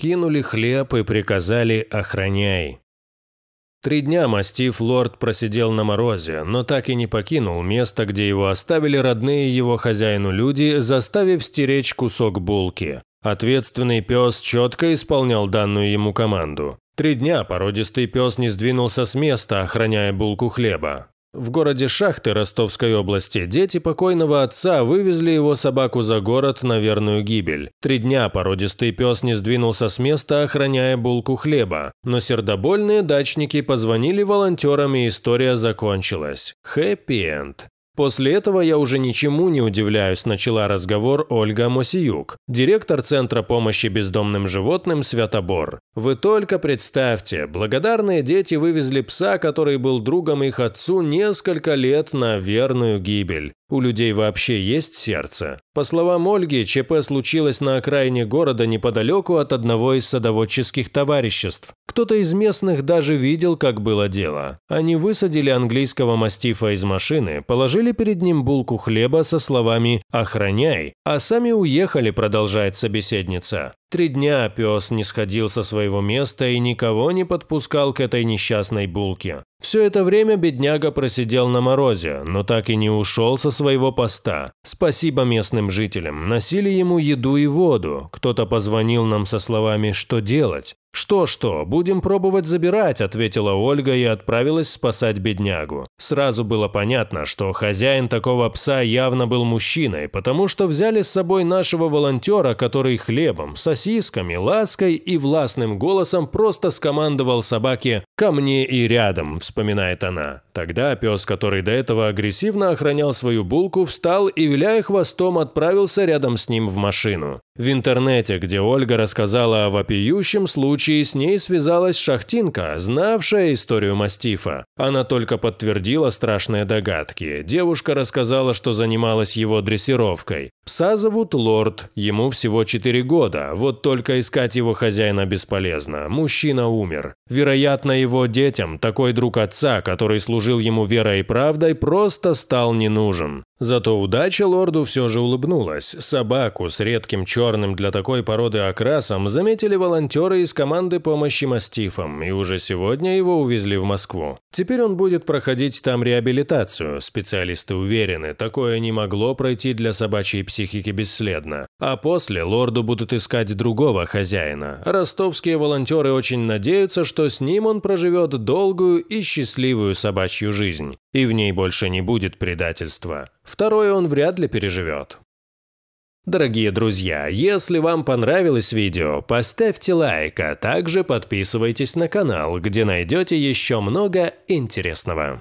кинули хлеб и приказали «охраняй». Три дня мастиф лорд просидел на морозе, но так и не покинул место, где его оставили родные его хозяину люди, заставив стеречь кусок булки. Ответственный пес четко исполнял данную ему команду. Три дня породистый пес не сдвинулся с места, охраняя булку хлеба. В городе Шахты Ростовской области дети покойного отца вывезли его собаку за город на верную гибель. Три дня породистый пес не сдвинулся с места, охраняя булку хлеба. Но сердобольные дачники позвонили волонтерам, и история закончилась. Хэппи-энд. После этого я уже ничему не удивляюсь, начала разговор Ольга Мосиюк, директор Центра помощи бездомным животным «Святобор». Вы только представьте, благодарные дети вывезли пса, который был другом их отцу несколько лет на верную гибель. У людей вообще есть сердце. По словам Ольги, ЧП случилось на окраине города неподалеку от одного из садоводческих товариществ. Кто-то из местных даже видел, как было дело. Они высадили английского мастифа из машины, положили перед ним булку хлеба со словами «охраняй», а сами уехали, продолжает собеседница. Три дня пес не сходил со своей своего места и никого не подпускал к этой несчастной булке. Все это время бедняга просидел на морозе, но так и не ушел со своего поста. Спасибо местным жителям, носили ему еду и воду. Кто-то позвонил нам со словами «что делать?». «Что-что, будем пробовать забирать», – ответила Ольга и отправилась спасать беднягу. Сразу было понятно, что хозяин такого пса явно был мужчиной, потому что взяли с собой нашего волонтера, который хлебом, сосисками, лаской и властным голосом просто скомандовал собаке «ко мне и рядом», – вспоминает она. Тогда пес, который до этого агрессивно охранял свою булку, встал и, виляя хвостом, отправился рядом с ним в машину. В интернете, где Ольга рассказала о вопиющем случае, с ней связалась шахтинка, знавшая историю мастифа. Она только подтвердила страшные догадки. Девушка рассказала, что занималась его дрессировкой. Пса зовут Лорд, ему всего 4 года, вот только искать его хозяина бесполезно, мужчина умер. Вероятно, его детям такой друг отца, который служил ему верой и правдой, просто стал не нужен. Зато удача лорду все же улыбнулась. Собаку с редким черным для такой породы окрасом заметили волонтеры из команды помощи мастифам, и уже сегодня его увезли в Москву. Теперь он будет проходить там реабилитацию. Специалисты уверены, такое не могло пройти для собачьей психики бесследно. А после лорду будут искать другого хозяина. Ростовские волонтеры очень надеются, что с ним он проживет долгую и счастливую собачью жизнь и в ней больше не будет предательства. Второе он вряд ли переживет. Дорогие друзья, если вам понравилось видео, поставьте лайк, а также подписывайтесь на канал, где найдете еще много интересного.